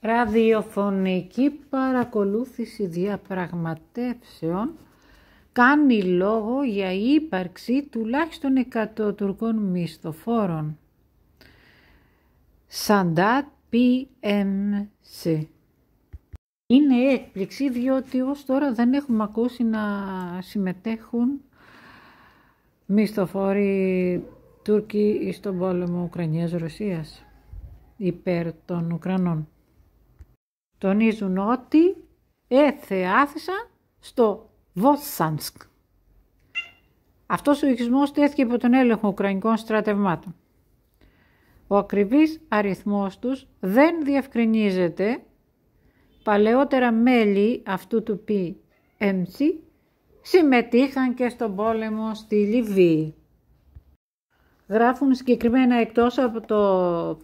ραδιοφωνική παρακολούθηση διαπραγματεύσεων κάνει λόγο για ύπαρξη τουλάχιστον 100 τουρκών μισθοφόρων. Σαντάτ PMC. Είναι έκπληξη διότι ως τώρα δεν έχουμε ακούσει να συμμετέχουν μισθοφόροι Τούρκοι στον πόλεμο Ουκρανίας-Ρωσίας υπέρ των Ουκρανών τονίζουν ότι εθεάθησαν στο Βοσσάνσκ. Αυτός ο οικισμός τέθηκε υπό τον έλεγχο Ουκρανικών στρατευμάτων. Ο ακριβής αριθμός τους δεν διευκρινίζεται. Παλαιότερα μέλη αυτού του PMC συμμετείχαν και στον πόλεμο στη Λιβύη γράφουν συγκεκριμένα εκτός από το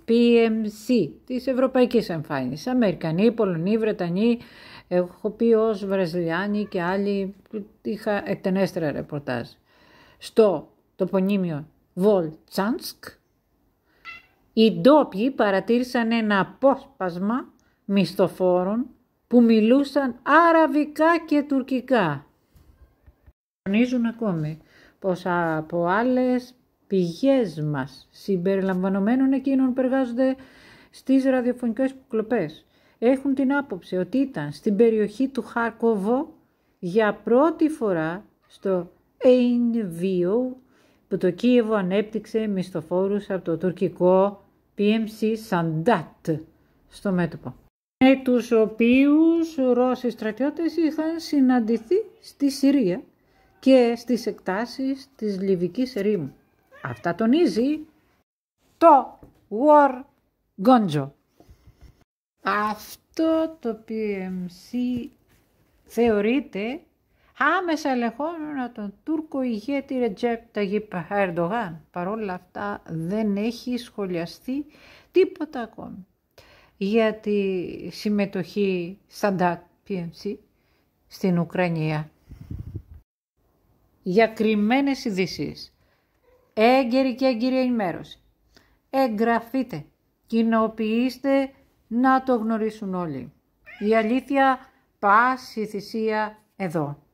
PMC της Ευρωπαϊκής Εμφάνισης. Αμερικανοί, Πολωνοί, Βρετανοί, έχω πει ως Βραζιλιάνοι και άλλοι είχα εκτενέστερα ρεπορτάζ. Στο τοπονίμιο Βολτσάνσκ οι ντόπιοι παρατήρησαν ένα απόσπασμα μισθοφόρων που μιλούσαν αραβικά και τουρκικά. Τονίζουν ακόμη πως από άλλες πηγές μας, συμπεριλαμβανομένων εκείνων που εργάζονται στις ραδιοφωνικές κλοπές, έχουν την άποψη ότι ήταν στην περιοχή του Χάρκοβο για πρώτη φορά στο ΕΙΝΒΙΟ που το Κίεβο ανέπτυξε μισθοφόρους από το τουρκικό PMC Sandat στο μέτωπο με τους οποίους Ρώσοι στρατιώτες είχαν συναντηθεί στη Συρία και στις εκτάσεις της Λιβικής Ρήμου. Αυτά τονίζει το War Gonjo. Αυτό το PMC θεωρείται άμεσα ελεγχόμενο τον Τούρκο ηγέτη Ρετζέπ Ταγίπα Ερντογάν. Παρ' όλα αυτά δεν έχει σχολιαστεί τίποτα ακόμη για τη συμμετοχή Σαντάτ PMC στην Ουκρανία. Για κρυμμένες ειδήσεις έγκαιρη και έγκυρη ενημέρωση. Εγγραφείτε, κοινοποιήστε να το γνωρίσουν όλοι. Η αλήθεια πάση θυσία εδώ.